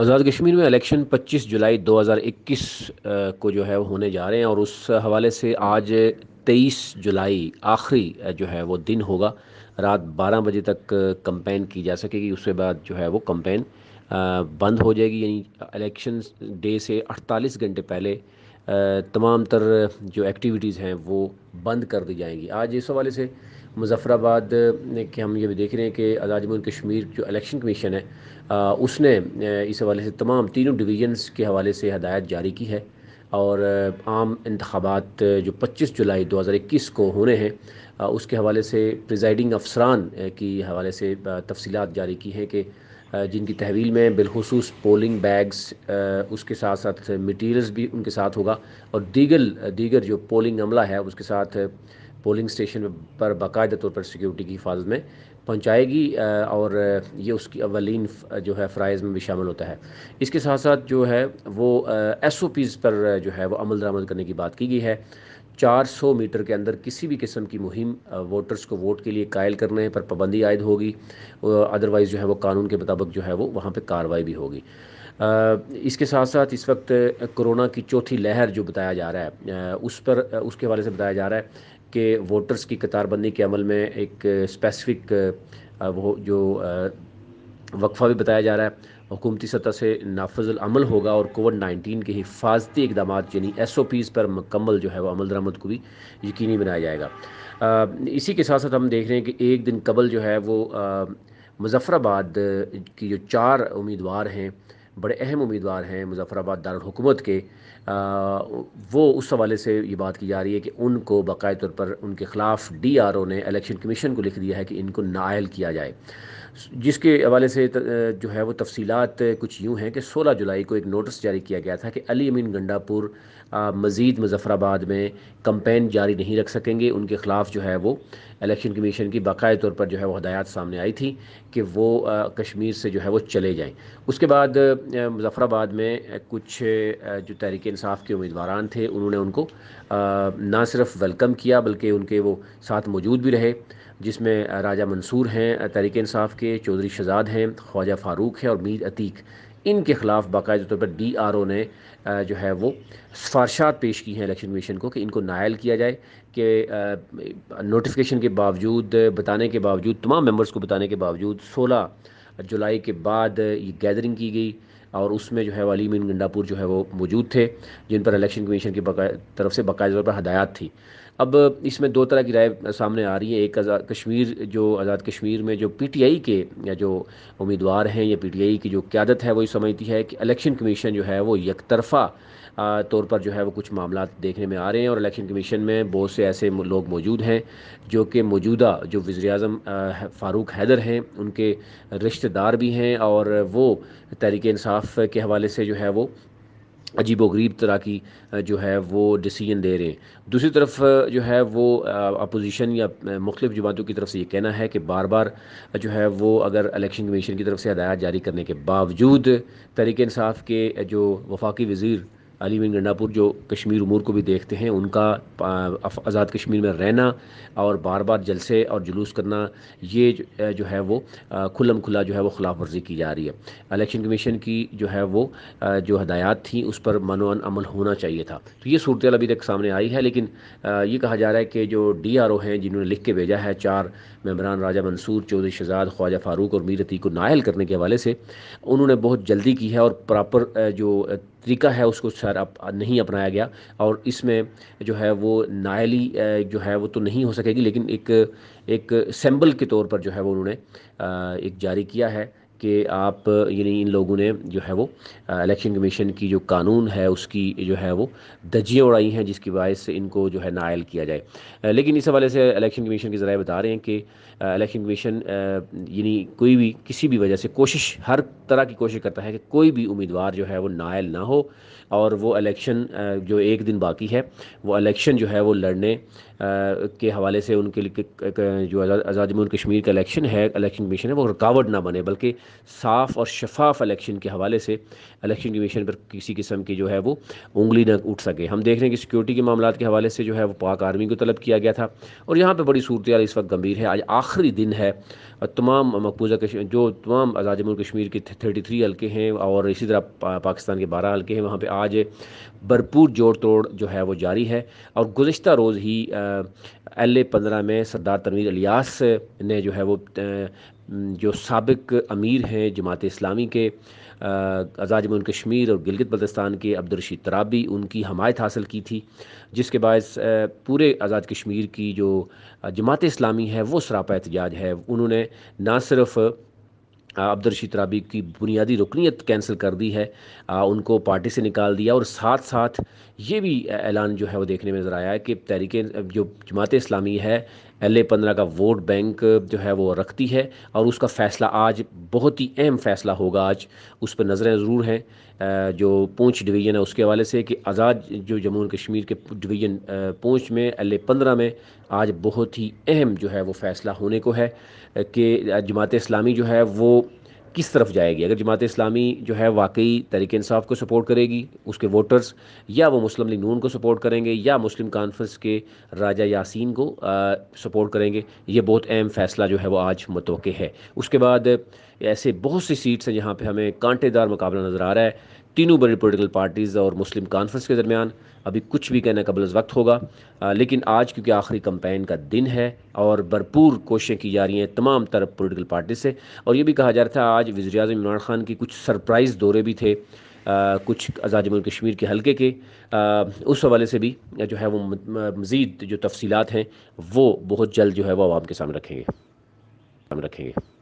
आज़ाद कश्मीर में इलेक्शन 25 जुलाई 2021 को जो है वो होने जा रहे हैं और उस हवाले से आज 23 जुलाई आखिरी जो है वो दिन होगा रात 12 बजे तक कंपेन की जा सकेगी उसके बाद जो है वो कंपेन बंद हो जाएगी यानी इलेक्शन डे से 48 घंटे पहले तमाम तर जो एक्टिविटीज़ हैं वो बंद कर दी जाएंगी आज इस हवाले से मुजफ़राबाद के हम ये भी देख रहे हैं कि आज़ाद कश्मीर जो इलेक्शन कमीशन है आ, उसने इस हवाले से तमाम तीनों डिवीजन्स के हवाले से हदायत जारी की है और आम इंतबात जो 25 जुलाई 2021 को होने हैं उसके हवाले से प्रिजाइडिंग अफसरान की हवाले से तफसीत जारी की हैं कि जिनकी तहवील में बिलखसूस पोलिंग बैग्स उसके साथ साथ मटीरियल्स भी उनके साथ होगा और दीगर दीगर जो पोलिंग अमला है उसके साथ पोलिंग स्टेशन पर बाकायदा तौर पर सिक्योरिटी की हिफाजत में पहुंचाएगी और ये उसकी अवलिन जो है फ़राइज़ में भी शामिल होता है इसके साथ साथ जो है वो एस ओ पीज़ पर जो है वो अमल दरामद करने की बात की गई है 400 मीटर के अंदर किसी भी किस्म की मुहिम वोटर्स को वोट के लिए कायल करने पर पाबंदी आयद होगी अदरवाइज़ जो है वो कानून के मुताबिक जो है वो वहाँ पर कार्रवाई भी होगी इसके साथ साथ इस वक्त कोरोना की चौथी लहर जो बताया जा रहा है उस पर उसके हवाले से बताया जा रहा है के वोटर्स की कतारबंदी के अमल में एक स्पेसिफिक वो जो वक्फा भी बताया जा रहा है हुकूमती सतह से नाफजल अमल होगा और कोविड नाइन्टीन के हिफाजती इकदाम यानी एस ओ पीज़ पर मुकम्मल जो है वह अमल दरामद को भी यकीनी बनाया जाएगा आ, इसी के साथ साथ हम देख रहे हैं कि एक दिन कबल जो है वो मुजफ़राबाद की जो चार उम्मीदवार हैं बड़े अहम उम्मीदवार हैं मुजफ़राबाद दारकूमत के आ, वो उस हवाले से ये बात की जा रही है कि उनको बाकायदा तौर पर उनके ख़िलाफ़ डी आर ओ ने इलेक्शन कमीशन को लिख दिया है कि इनको नायल किया जाए जिसके हवाले से जो है वो तफसीत कुछ यूँ हैं कि 16 जुलाई को एक नोटिस जारी किया गया था कि अली अमीन गंडापुर मज़ीद मुजफ़राबाद में कम्पेन जारी नहीं रख सकेंगे उनके ख़िलाफ़ जो है वो इलेक्शन कमीशन की बाकायदा तौर पर जो है वो हदायत सामने आई थी कि वो कश्मीर से जो है वो चले जाएँ उसके बाद मुजफ़राबाद में कुछ जो तहरीक इसाफ के उम्मीदवार थे उन्होंने उनको ना सिर्फ वेलकम किया बल्कि उनके वो साथ मौजूद भी रहे जिसमें राजा मंसूर हैं तहरीक इंसाफ के चौधरी शहजाद हैं ख्वाजा फ़ारूक है और मीर अतीक इनके ख़िलाफ़ बाकायदा तौर पर डी आर ओ ने जो है वो सिफारशात पेश की हैं इलेक्शन कमीशन को कि इनको नायल किया जाए कि नोटिफिकेशन के बावजूद बताने के बावजूद तमाम मेंबर्स को बताने के बावजूद सोलह जुलाई के बाद ये गैदरिंग की गई और उसमें जो है वलीम मीन गंडापुर जो है वो मौजूद थे जिन पर इलेक्शन कमीशन की तरफ से बाकायदा तौर पर हदायत थी अब इसमें दो तरह की राय सामने आ रही है एक आज़ाद कश्मीर जो आज़ाद कश्मीर में जो पीटीआई के जो उम्मीदवार हैं या पीटीआई की जो क्यादत है वो ये समझती है कि इलेक्शन कमीशन जो है वो यकतरफा तौर पर जो है वो कुछ मामला देखने में आ रहे हैं और इलेक्शन कमीशन में बहुत से ऐसे लोग मौजूद हैं जो कि मौजूदा जो वज़ी अजम फ़ारूक हैदर हैं उनके रिश्तेदार भी हैं और वो तहरीक इंसाफ इंसाफ के हवाले से जो है वो अजीब व गरीब तरह की जो है वो डिसीजन दे रहे हैं दूसरी तरफ जो है वो अपोजिशन या मुख्तफ जमातों की तरफ से ये कहना है कि बार बार जो है वो अगर इलेक्शन कमीशन की तरफ से हदायत जारी करने के बावजूद तरीकानसाफ इंसाफ के जो वफाकी वज़ी अली बिन गंडापुर जो कश्मीर उमूर को भी देखते हैं उनका आज़ाद कश्मीर में रहना और बार बार जलसे और जुलूस करना ये जो है वो खुलम खुला जो है वो खिलाफ वर्जी की जा रही है इलेक्शन कमीशन की जो है वो जो हदायत थी उस पर मनोन अमल होना चाहिए था तो ये सूरत अभी तक सामने आई है लेकिन ये कहा जा रहा है कि जो डी आर ओ हैं जिन्होंने लिख के भेजा है चार मम्बरान राजा मंसूर चौधरी शहजाद ख्वाजा फारूक और मीरती को नायल करने के हवाले से उन्होंने बहुत जल्दी की है और प्रॉपर जो तरीका है उसको सर अप, नहीं अपनाया गया और इसमें जो है वो नायली जो है वो तो नहीं हो सकेगी लेकिन एक एक सैम्बल के तौर पर जो है वो उन्होंने एक जारी किया है कि आप यानी इन लोगों ने जो है वो इलेक्शन कमीशन की जो कानून है उसकी जो है वो धजियाँ उड़ाई हैं जिसकी वजह से इनको जो है नायल किया जाए लेकिन इस हवाले से इलेक्शन कमीशन के ज़रा बता रहे हैं कि इलेक्शन कमीशन यानी कोई भी किसी भी वजह से कोशिश हर तरह की कोशिश करता है कि कोई भी उम्मीदवार जो है वो नायल ना हो और वो इलेक्शन जो एक दिन बाकी है वो इलेक्शन जो है वो लड़ने के हवाले से उनके लिए जो आज़ाद जम्मू कश्मीर का इलेक्शन है इलेक्शन कमीशन है वो रुकावट ना बने बल्कि साफ़ और शफाफ इलेक्शन के हवाले से इलेक्शन कमीशन पर किसी किस्म की जो है वो उंगली न उठ सके हम देख रहे हैं कि सिक्योरिटी के मामला के हवाले से जो है वो पाक आर्मी को तलब किया गया था और यहाँ पर बड़ी सूरत इस वक्त गंभीर है आज आखिरी दिन है और तमाम मकबूजा जो तमाम आज़ाद जम्मू कश्मीर के थर्टी थ्री हल्के हैं और इसी तरह पाकिस्तान के बारह हल्के हैं वहाँ पर आज भरपूर जोड़ तोड़ जो है वो जारी है और गुज्त रोज़ ही एल ए पंद्रह में सरदार तनवीर अलियास ने जो है वो जो सबक अमीर हैं जमात इस्लामी के आज़ाद जम्मू कश्मीर और गिलगित बल्तिस्तान के अब्दुलरशीद तराबी उनकी हमायत हासिल की थी जिसके बायस पूरे आज़ाद कश्मीर की जो जमात इस्लामी है वो सरापा एहतजाज है उन्होंने ना सिर्फ़ अब्दुलरशीद राबी की बुनियादी रुकनीत कैंसिल कर दी है उनको पार्टी से निकाल दिया और साथ साथ ये भी ऐलान जो है वो देखने में नज़र आया है कि तहरीक जो जमात इस्लामी है एल ए पंद्रह का वोट बैंक जो है वो रखती है और उसका फ़ैसला आज बहुत ही अहम फ़ैसला होगा आज उस पर नज़रें ज़रूर हैं जो पूंछ डिवीज़न है उसके हवाले से कि आज़ाद जो जम्मू एंड कश्मीर के डिवीज़न पूंछ में एल ए पंद्रह में आज बहुत ही अहम जो है वो फ़ैसला होने को है कि जमात इस्लामी जो है वो किस तरफ जाएगी अगर जमात इस्लामी जो है वाकई तरीक इंसाफ को सपोर्ट करेगी उसके वोटर्स या वो मुस्लिम लीग नून को सपोर्ट करेंगे या मुस्लिम कॉन्फ्रेंस के राजा यासीन को आ, सपोर्ट करेंगे ये बहुत अहम फैसला जो है वो आज मतवक़ है उसके बाद ऐसे बहुत सी सीट्स हैं जहाँ पर हमें कांटेदार मुकाबला नज़र आ रहा है तीनों बड़ी पोलिटिकल पार्टीज़ और मुस्लिम कॉन्फ्रेंस के दरमियान अभी कुछ भी कहना कबल वक्त होगा आ, लेकिन आज क्योंकि आखिरी कंपेन का दिन है और भरपूर कोशिशें की जा रही हैं तमाम तरफ पोलिटिकल पार्टी से और ये भी कहा जा रहा था आज वजी अजम इमरान खान की कुछ सरप्राइज़ दौरे भी थे आ, कुछ आज़ाद जम्मू कश्मीर के हलके के आ, उस हवाले से भी जो है वो मज़ीद जो तफसीत हैं वो बहुत जल्द जो है वो आवाम के सामने रखेंगे सामने रखेंगे